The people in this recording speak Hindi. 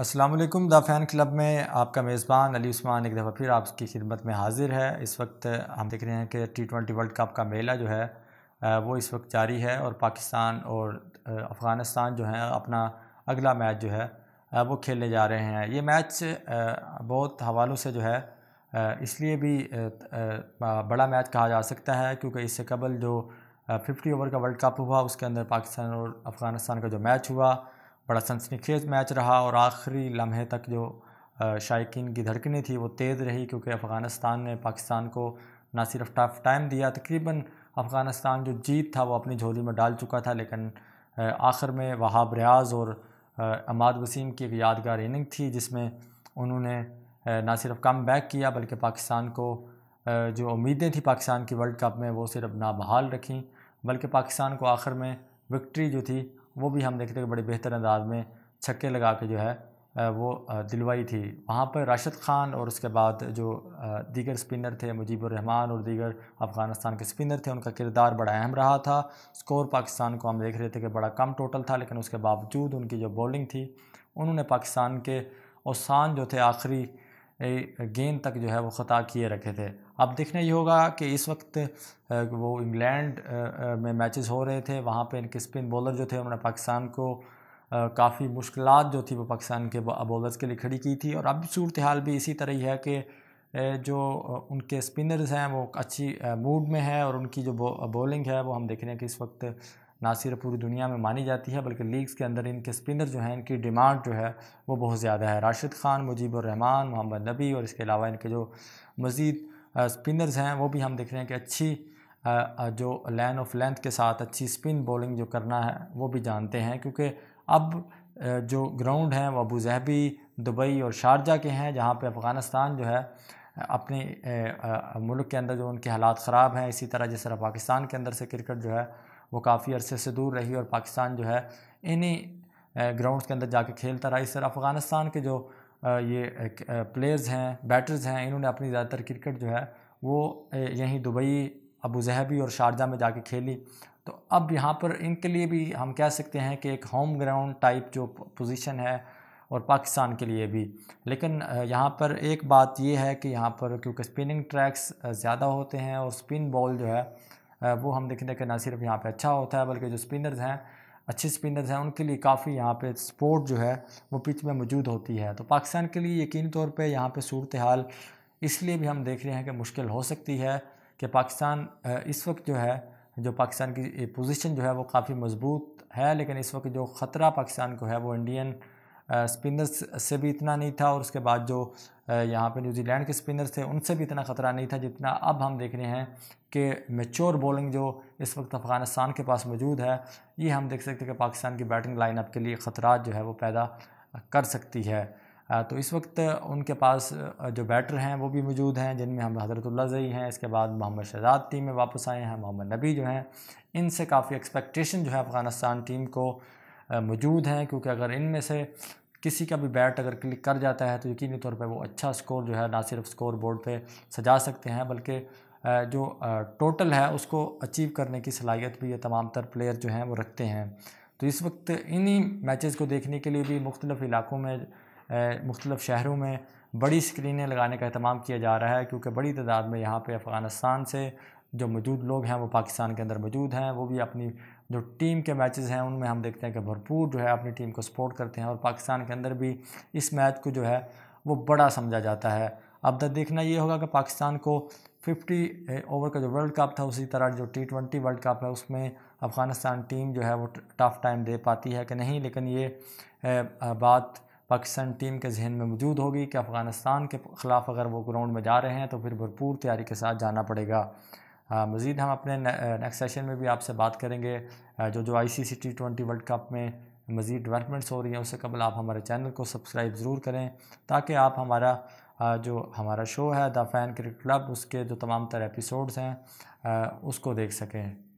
असलम द फ़ैन क्लब में आपका मेज़बान अली उस्मान एक दफ़ा फिर आपकी खिदमत में हाजिर है इस वक्त हम देख रहे हैं कि टी ट्वेंटी वर्ल्ड कप का मेला जो है वो इस वक्त जारी है और पाकिस्तान और अफ़गानिस्तान जो है अपना अगला मैच जो है वो खेलने जा रहे हैं ये मैच बहुत हवालों से जो है इसलिए भी बड़ा मैच कहा जा सकता है क्योंकि इससे कबल जो फिफ्टी ओवर का वर्ल्ड कप हुआ उसके अंदर पाकिस्तान और अफ़गानिस्तान का जो मैच हुआ बड़ा सनसनीखेज मैच रहा और आखिरी लम्हे तक जो शायकीन की धड़कनी थी वो तेज़ रही क्योंकि अफ़गानिस्तान ने पाकिस्तान को ना सिर्फ टफ टाइम दिया तकरीबन अफ़गानिस्तान जो जीत था वो अपनी झोली में डाल चुका था लेकिन आखिर में वहाब रियाज और अमाद वसीम की एक यादगार इनिंग थी जिसमें उन्होंने ना सिर्फ कम बैक किया बल्कि पाकिस्तान को जो उम्मीदें थी पाकिस्तान की वर्ल्ड कप में वो सिर्फ ना बहाल रखी बल्कि पाकिस्तान को आखिर में विक्ट्री जो थी वो भी हम देखते हैं बड़े बेहतर अंदाज में छक्के लगा के जो है वो दिलवाई थी वहाँ पर राशिद ख़ान और उसके बाद जो दीगर स्पिनर थे मुजीबरहमान और दीगर अफ़गानिस्तान के स्पिनर थे उनका किरदार बड़ा अहम रहा था स्कोर पाकिस्तान को हम देख रहे थे कि बड़ा कम टोटल था लेकिन उसके बावजूद उनकी जो बॉलिंग थी उन्होंने पाकिस्तान के औसान जो थे आखिरी गेंद तक जो है वो ख़ता किए रखे थे अब देखना ये होगा कि इस वक्त वो इंग्लैंड में मैचेस हो रहे थे वहाँ पे इनके स्पिन बॉलर जो थे उन्होंने पाकिस्तान को काफ़ी मुश्किल जो थी वो पाकिस्तान के बॉलर्स के लिए खड़ी की थी और अब सूरत हाल भी इसी तरह ही है कि जो उनके स्पिनर्स हैं वो अच्छी मूड में है और उनकी जो बॉलिंग है वो हम देख रहे हैं कि इस वक्त ना सिर्फ पूरी दुनिया में मानी जाती है बल्कि लीग्स के अंदर इनके स्पिनर जो हैं इनकी डिमांड जो है वो बहुत ज़्यादा है राशिद खान मुजीबरहमान मोहम्मद नबी और इसके अलावा इनके जो मज़ीद स्पिनर्स हैं वो भी हम देख रहे हैं कि अच्छी जो लाइन ऑफ लेंथ के साथ अच्छी स्पिन बॉलिंग जो करना है वो भी जानते हैं क्योंकि अब जो ग्राउंड हैं वो अबू जहबी दुबई और शारजा के हैं जहाँ पर अफ़गानिस्तान जो है अपने मुल्क के अंदर जो उनके हालात ख़राब हैं इसी तरह जिस तरह पाकिस्तान के अंदर से क्रिकेट जो है वो काफ़ी अरसे से दूर रही और पाकिस्तान जो है इन्हीं ग्राउंड्स के अंदर जाके खेलता रहा इस तरह अफ़गानिस्तान के जो ये प्लेयर्स हैं बैटर्स हैं इन्होंने अपनी ज़्यादातर क्रिकेट जो है वो यहीं दुबई अबू जहबी और शारजा में जाके खेली तो अब यहाँ पर इनके लिए भी हम कह सकते हैं कि एक होम ग्राउंड टाइप जो पोजीशन है और पाकिस्तान के लिए भी लेकिन यहाँ पर एक बात ये है कि यहाँ पर क्योंकि स्पिनिंग ट्रैक्स ज़्यादा होते हैं और स्पिन बॉल जो है वो हम देखेंगे कि ना सिर्फ यहाँ पे अच्छा होता है बल्कि जो स्पिनर्स हैं अच्छे स्पिनर्स हैं उनके लिए काफ़ी यहाँ पे सपोर्ट जो है वो पिच में मौजूद होती है तो पाकिस्तान के लिए यकीन तौर पे यहाँ पे सूरत हाल इसलिए भी हम देख रहे हैं कि मुश्किल हो सकती है कि पाकिस्तान इस वक्त जो है जो पाकिस्तान की पोजीशन जो है वो काफ़ी मजबूत है लेकिन इस वक्त जो ख़तरा पाकिस्तान को है वो इंडियन स्पिनर्स से भी इतना नहीं था और उसके बाद जो यहाँ पे न्यूजीलैंड के स्पिनर्स थे उनसे भी इतना ख़तरा नहीं था जितना अब हम देख रहे हैं कि मेच्योर बॉलिंग जो इस वक्त अफ़गानिस्तान के पास मौजूद है ये हम देख सकते हैं कि पाकिस्तान की बैटिंग लाइनअप के लिए ख़तरा जो है वो पैदा कर सकती है तो इस वक्त उनके पास जो बैटर हैं वो भी मौजूद हैं जिनमें हम हज़रतल्ला जई हैं इसके बाद मोहम्मद शहजाद टीम में वापस आए हैं मोहम्मद नबी जो हैं इनसे काफ़ी एक्सपेक्टेशन जो है अफ़गानिस्तान टीम को मौजूद हैं क्योंकि अगर इनमें से किसी का भी बैट अगर क्लिक कर जाता है तो यकीनी तौर पर वो अच्छा स्कोर जो है ना सिर्फ स्कोर बोर्ड पर सजा सकते हैं बल्कि जो टोटल है उसको अचीव करने की सलाहियत भी ये तमाम तर प्लेयर जो हैं वो रखते हैं तो इस वक्त इन्हीं मैचेस को देखने के लिए भी मुख्तलिफ़ इलाकों में मुख्तलिफ़ शहरों में बड़ी स्क्रीनें लगाने का अहतमाम किया जा रहा है क्योंकि बड़ी तादाद में यहाँ पे अफ़गानिस्तान से जो मौजूद लोग हैं वो पाकिस्तान के अंदर मौजूद हैं वो भी अपनी जो टीम के मैचेस हैं उनमें हम देखते हैं कि भरपूर जो है अपनी टीम को सपोर्ट करते हैं और पाकिस्तान के अंदर भी इस मैच को जो है वो बड़ा समझा जाता है अब तक देखना ये होगा कि पाकिस्तान को 50 ओवर का जो वर्ल्ड कप था उसी तरह जो टी ट्वेंटी वर्ल्ड कप है उसमें अफ़गानिस्तान टीम जो है वो टफ़ टाइम दे पाती है कि नहीं लेकिन ये बात पाकिस्तान टीम के जहन में मौजूद होगी कि अफ़गानिस्तान के ख़िलाफ़ अगर वो ग्राउंड में जा रहे हैं तो फिर भरपूर तैयारी के साथ जाना पड़ेगा हाँ, मज़ीद हम अपने नेक्स्ट सेशन में भी आपसे बात करेंगे जो जो I C C T twenty world cup में मज़ीद डेवलपमेंट्स हो रही हैं उससे कबल आप हमारे चैनल को सब्सक्राइब ज़रूर करें ताकि आप हमारा जो हमारा शो है द फैन क्रिकेट क्लब उसके जो तमाम तरह एपिसोड्स हैं उसको देख सकें